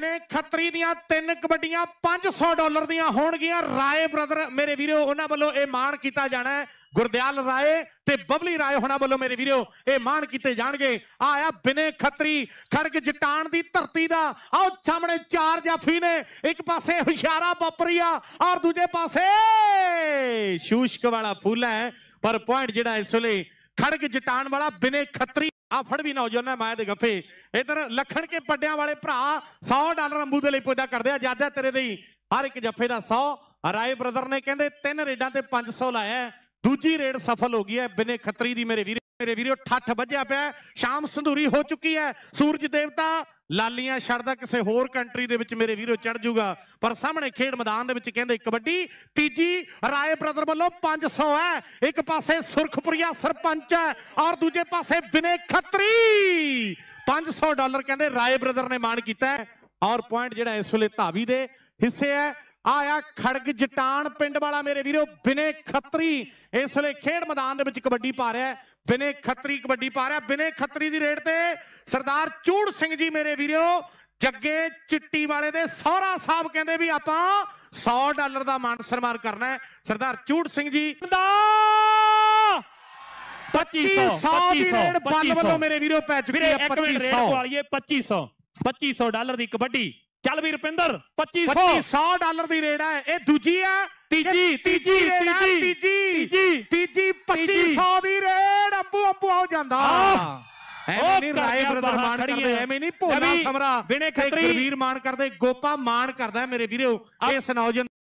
ਦਿਨੇ ਖੱਤਰੀ ਦੀਆਂ ਤਿੰਨ ਕਬੱਡੀਆਂ 500 ਡਾਲਰ ਦੀਆਂ ਹੋਣਗੀਆਂ ਰਾਏ ਬ੍ਰਦਰ ਮੇਰੇ ਵੀਰੋ ਉਹਨਾਂ ਵੱਲੋਂ ਇਹ ਮਾਣ ਕੀਤਾ ਜਾਣਾ ਹੈ ਗੁਰਦਿਆਲ ਰਾਏ ਤੇ ਬਬਲੀ ਰਾਏ ਹੋਣਾ ਵੱਲੋਂ ਮੇਰੇ ਵੀਰੋ ਇਹ ਮਾਣ ਕੀਤੇ ਜਾਣਗੇ ਆਇਆ ਬਿਨੇ ਖੱਤਰੀ ਖੜਕ ਜਟਾਣ ਦੀ ਧਰਤੀ ਦਾ ਆਹ ਸਾਹਮਣੇ ਚਾਰ ਜਾਫੀ ਨੇ ਇੱਕ ਪਾਸੇ ਹੁਸ਼ਿਆਰਾ ਬੱਪਰੀਆ ਔਰ ਦੂਜੇ ਪਾਸੇ ਸ਼ੂਸ਼ਕ ਵਾਲਾ ਫੂਲਾ ਹੈ ਪਰ ਪੁਆਇੰਟ ਜਿਹੜਾ ਇਸ ਵੇਲੇ ਖੜਕ ਜਟਾਣ ਵਾਲਾ ਬਿਨੇ ਖੱਤਰੀ ਆ ਫੜ ਵੀ ਨੌਜਵਾਨਾਂ ਮਾਇਆ ਦੇ ਗੱਫੇ ਇਧਰ ਲੱਖਣ ਕੇ ਪੱਡਿਆਂ ਵਾਲੇ ਭਰਾ 100 ਡਾਲਰ ਅੰਬੂ ਦੇ ਲਈ ਪੁੱਜਾ ਕਰਦੇ ਆ ਜਿਆਦਾ ਤੇਰੇ ਲਈ ਹਰ ਇੱਕ ਜੱਫੇ ਦਾ 100 ਰਾਏ ਬ੍ਰਦਰ ਨੇ ਕਹਿੰਦੇ ਤਿੰਨ ਰੇਡਾਂ ਤੇ 500 ਲਾਇਆ ਦੂਜੀ ਰੇਡ ਸਫਲ ਹੋ ਗਈ ਹੈ ਬਿਨੇ ਖਤਰੀ ਦੀ ਮੇਰੇ ਵੀਰੇ ਮੇਰੇ ਵੀਰੋ ਠੱਠ ਵੱਜਿਆ ਪਿਆ ਸ਼ਾਮ ਸੰਧੂਰੀ ਹੋ ਚੁੱਕੀ ਹੈ ਸੂਰਜ ਦੇਵਤਾ ਲਾਲੀਆਂ ਛੜਦਾ ਕਿਸੇ ਹੋਰ ਕੰਟਰੀ ਦੇ ਵਿੱਚ ਮੇਰੇ ਵੀਰੋ ਚੜ ਜੂਗਾ ਪਰ ਸਾਹਮਣੇ ਖੇਡ ਮੈਦਾਨ ਦੇ ਵਿੱਚ ਕਹਿੰਦੇ ਕਬੱਡੀ ਤੀਜੀ ਰਾਏ ਬ੍ਰਦਰ ਵੱਲੋਂ 500 ਹੈ ਇੱਕ ਪਾਸੇ ਸੁਰਖਪੁਰੀਆ ਸਰਪੰਚ ਹੈ ਔਰ ਦੂਜੇ ਪਾਸੇ ਵਿਨੇ ਖੱਤਰੀ 500 ਡਾਲਰ ਕਹਿੰਦੇ ਰਾਏ ਬ੍ਰਦਰ ਨੇ ਮਾਣ ਕੀਤਾ ਔਰ ਪੁਆਇੰਟ ਜਿਹੜਾ ਇਸ ਵੇਲੇ ਧਾਵੀ ਦੇ ਹਿੱਸੇ ਹੈ ਆਇਆ ਖੜਗ ਜਟਾਨ ਪਿੰਡ ਵਾਲਾ ਮੇਰੇ ਵੀਰੋ ਬਿਨੇ ਖੱਤਰੀ ਇਸ ਵੇਲੇ ਖੇਡ ਮੈਦਾਨ ਦੇ ਵਿੱਚ ਕਬੱਡੀ ਪਾ ਰਿਹਾ ਹੈ ਬਿਨੇ ਖੱਤਰੀ ਕਬੱਡੀ ਪਾ ਰਿਹਾ ਬਿਨੇ ਖੱਤਰੀ ਦੀ ਰੇਡ ਤੇ ਸਰਦਾਰ ਚੂੜ ਸਿੰਘ ਜੀ ਮੇਰੇ ਵੀਰੋ ਜੱਗੇ ਚਿੱਟੀ ਵਾਲੇ ਦੇ ਸੋਹਰਾ ਸਾਹਿਬ ਕਹਿੰਦੇ ਵੀ ਆਪਾਂ 100 ਡਾਲਰ ਦਾ ਮਾਨ ਸਨਮਾਨ ਕਰਨਾ ਹੈ ਸਰਦਾਰ ਚੂੜ ਸਿੰਘ ਜੀ ਦਾ 2500 ਦੀ ਰੇਡ ਬੱਲ ਵੱਲੋਂ ਮੇਰੇ ਵੀਰੋ ਪੈ ਚੁੱਕੀ ਹੈ 2500 ਇੱਕ ਮਿੰਟ ਰੇਡ ਵਾਲੀਏ 2500 2500 ਡਾਲਰ ਦੀ ਕਬੱਡੀ ਚੱਲ ਵੀ ਰੁਪਿੰਦਰ 2500 2500 ਡਾਲਰ ਦੀ ਰੇਡ ਹੈ ਇਹ ਦੂਜੀ ਹੈ ਤੀਜੀ ਤੀਜੀ ਤੀਜੀ ਤੀਜੀ ਤੀਜੀ 2500 ਦੀ ਪਵਾਉ ਜਾਂਦਾ ਐਵੇਂ ਨਹੀਂ ਰਾਏ ਬ੍ਰਦਰ ਮਾਨ ਕਰਦੇ ਐਵੇਂ ਨਹੀਂ ਭੋਲਾ ਸਮਰਾ ਬਿਨੇ ਖਤਰੀ ਵੀਰ ਮਾਨ ਕਰਦੇ ਗੋਪਾ ਮਾਨ ਕਰਦਾ ਮੇਰੇ ਵੀਰੋ ਇਸ ਨੌਜਵਾਨ